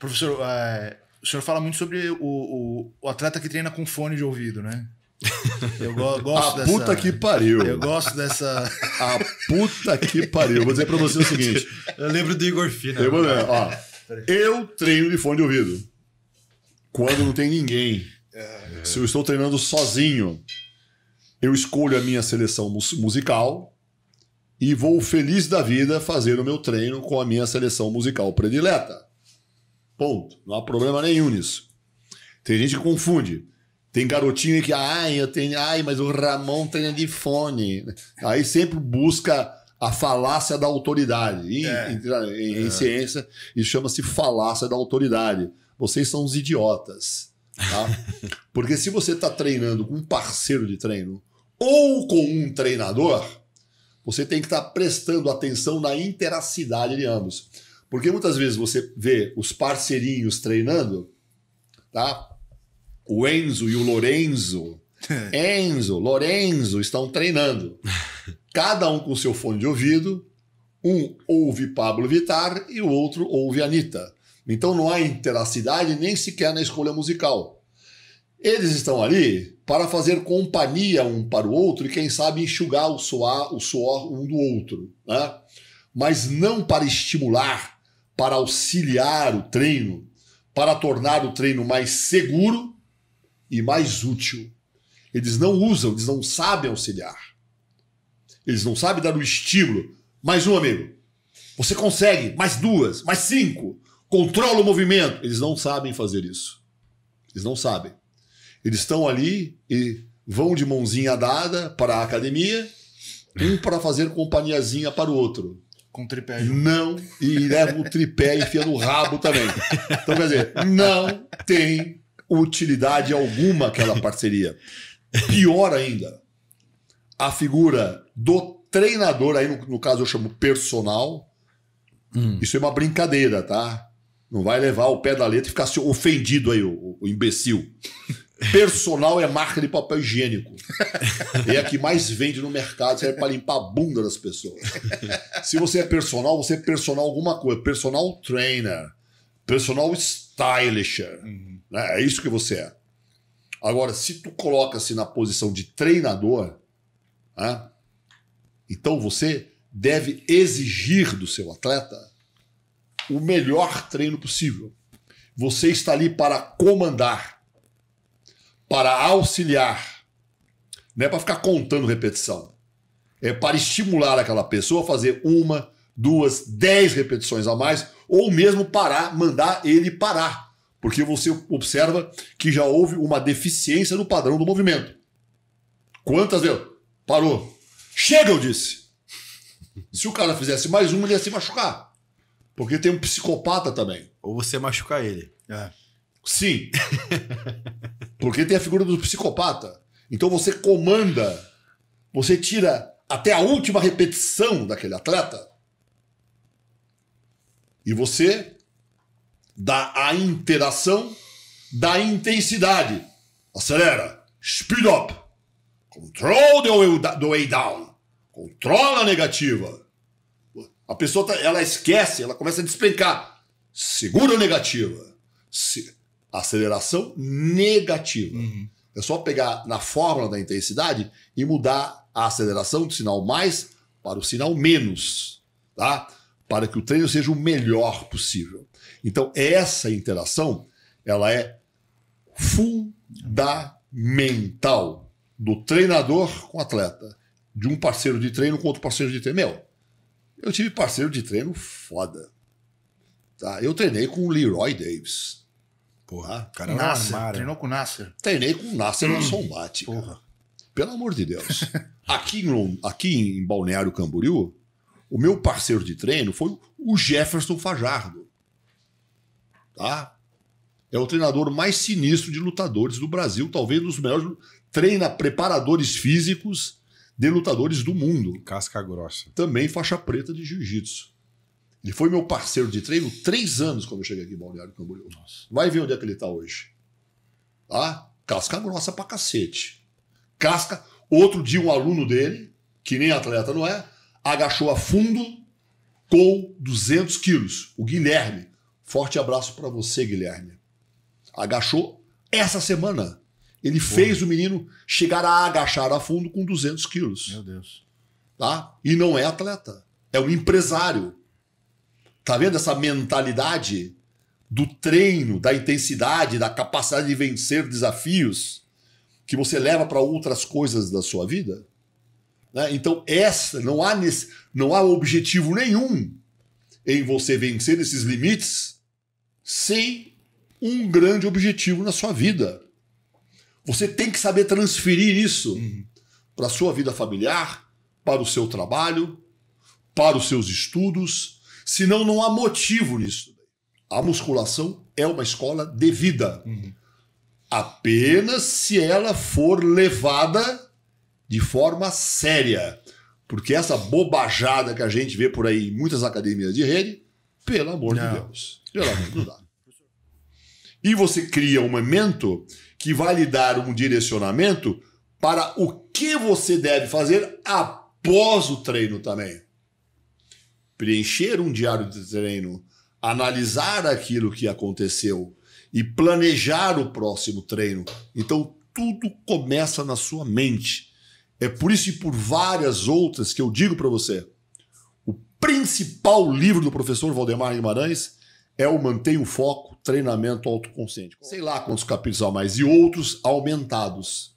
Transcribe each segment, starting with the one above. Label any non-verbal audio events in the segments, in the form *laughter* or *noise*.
Professor, é, o senhor fala muito sobre o, o, o, atleta que treina com fone de ouvido, né? Eu go *laughs* gosto a dessa. Puta que pariu. Eu gosto dessa. *laughs* A puta que pariu. Vou dizer pra você o seguinte. Eu lembro do Igor Fina. Eu, né? lembro, ó, eu treino de fone de ouvido. Quando não tem ninguém. É. Se eu estou treinando sozinho, eu escolho a minha seleção musical e vou feliz da vida fazer o meu treino com a minha seleção musical predileta. Ponto. Não há problema nenhum nisso. Tem gente que confunde. Tem garotinho que, ai, eu tenho, ai, mas o Ramon treina de fone. Aí sempre busca a falácia da autoridade. E, é. Em, em, é. ciência, isso chama-se falácia da autoridade. Vocês são os idiotas. Tá? *laughs* Porque se você está treinando com um parceiro de treino ou com um treinador, você tem que estar tá prestando atenção na interacidade de ambos. Porque muitas vezes você vê os parceirinhos treinando, tá? O Enzo e o Lorenzo. *laughs* Enzo, Lorenzo estão treinando. *laughs* Cada um com seu fone de ouvido. Um ouve Pablo Vittar e o outro ouve Anitta. Então não há interacidade nem sequer na escolha musical. Eles estão ali para fazer companhia um para o outro e, quem sabe, enxugar o suor, o suor um do outro. Né? Mas não para estimular para auxiliar o treino, para tornar o treino mais seguro e mais útil. Eles não usam, eles não sabem auxiliar. Eles não sabem dar o estímulo. Mais um, amigo. Você consegue, mais duas, mais cinco. Controla o movimento. Eles não sabem fazer isso. Eles não sabem. Eles estão ali e vão de mãozinha dada para a academia, um para fazer companhiazinha para o outro. Com tripé. Não, e leva o tripé e enfia no rabo também. Então, quer dizer, não tem utilidade alguma aquela parceria. Pior ainda, a figura do treinador, aí no, no caso eu chamo personal, hum. isso é uma brincadeira, tá? Não vai levar o pé da letra e ficar ofendido aí, o, o imbecil. Personal é marca de papel higiênico. É a que mais vende no mercado, serve para limpar a bunda das pessoas. Se você é personal, você é personal alguma coisa. Personal trainer, personal stylisher. Uhum. Né? É isso que você é. Agora, se tu coloca-se assim na posição de treinador, né? então você deve exigir do seu atleta o melhor treino possível. Você está ali para comandar para auxiliar. Não é para ficar contando repetição. É para estimular aquela pessoa a fazer uma, duas, dez repetições a mais, ou mesmo parar, mandar ele parar. Porque você observa que já houve uma deficiência no padrão do movimento. Quantas vezes? Parou. Chega, eu disse. Se o cara fizesse mais uma, ele ia se machucar. Porque tem um psicopata também. Ou você machucar ele. É. Sim. *laughs* Porque tem a figura do psicopata. Então você comanda, você tira até a última repetição daquele atleta e você dá a interação da intensidade. Acelera. Speed up. Control the way, down. Controla a negativa. A pessoa tá, ela esquece, ela começa a despencar. Segura a negativa. Segura aceleração negativa. Uhum. É só pegar na fórmula da intensidade e mudar a aceleração do sinal mais para o sinal menos, tá? Para que o treino seja o melhor possível. Então, essa interação, ela é fundamental do treinador com o atleta, de um parceiro de treino com outro parceiro de treino. Meu, eu tive parceiro de treino foda. Tá? Eu treinei com o Leroy Davis. Porra, ah, cara é Nasser, treinou com o Nasser. Treinei com o Nasser hum. Sombate. Porra. Pelo amor de Deus. *laughs* aqui, em, aqui em Balneário Camboriú, o meu parceiro de treino foi o Jefferson Fajardo. Tá? É o treinador mais sinistro de lutadores do Brasil, talvez um dos melhores. Treina preparadores físicos de lutadores do mundo. Casca grossa. Também faixa preta de jiu-jitsu. Ele foi meu parceiro de treino três anos quando eu cheguei aqui em Balneário Camboriú. Nossa. Vai ver onde é que ele está hoje. Tá? Casca grossa pra cacete. Casca. Outro dia, um aluno dele, que nem atleta não é, agachou a fundo com 200 quilos. O Guilherme. Forte abraço para você, Guilherme. Agachou essa semana. Ele fez o menino chegar a agachar a fundo com 200 quilos. Meu Deus. Tá? E não é atleta. É um empresário Tá vendo essa mentalidade do treino, da intensidade, da capacidade de vencer desafios que você leva para outras coisas da sua vida? Né? Então, essa não há, nesse, não há objetivo nenhum em você vencer esses limites sem um grande objetivo na sua vida. Você tem que saber transferir isso uhum. para a sua vida familiar, para o seu trabalho, para os seus estudos, Senão não há motivo nisso. A musculação é uma escola de vida. Uhum. Apenas se ela for levada de forma séria. Porque essa bobajada que a gente vê por aí em muitas academias de rede, pelo amor não. de Deus. Pelo amor de Deus. E você cria um momento que vai lhe dar um direcionamento para o que você deve fazer após o treino também preencher um diário de treino, analisar aquilo que aconteceu e planejar o próximo treino. Então, tudo começa na sua mente. É por isso e por várias outras que eu digo para você. O principal livro do professor Valdemar Guimarães é o Mantém o Foco, Treinamento Autoconsciente. Sei lá quantos capítulos há mais, e outros aumentados.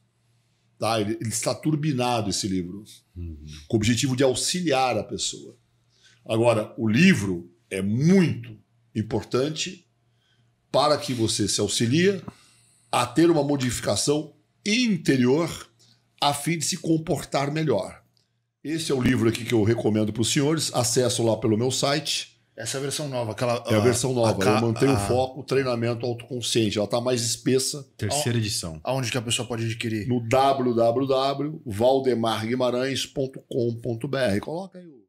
Tá? Ele, ele está turbinado esse livro, uhum. com o objetivo de auxiliar a pessoa. Agora, o livro é muito importante para que você se auxilie a ter uma modificação interior a fim de se comportar melhor. Esse é o livro aqui que eu recomendo para os senhores. Acesso lá pelo meu site. Essa é a versão nova, aquela. É a, a versão nova. A, eu mantenho a, o foco, treinamento autoconsciente. Ela está mais espessa. Terceira edição. Aonde que a pessoa pode adquirir? No www.valdemarguimarães.com.br. Coloca aí o.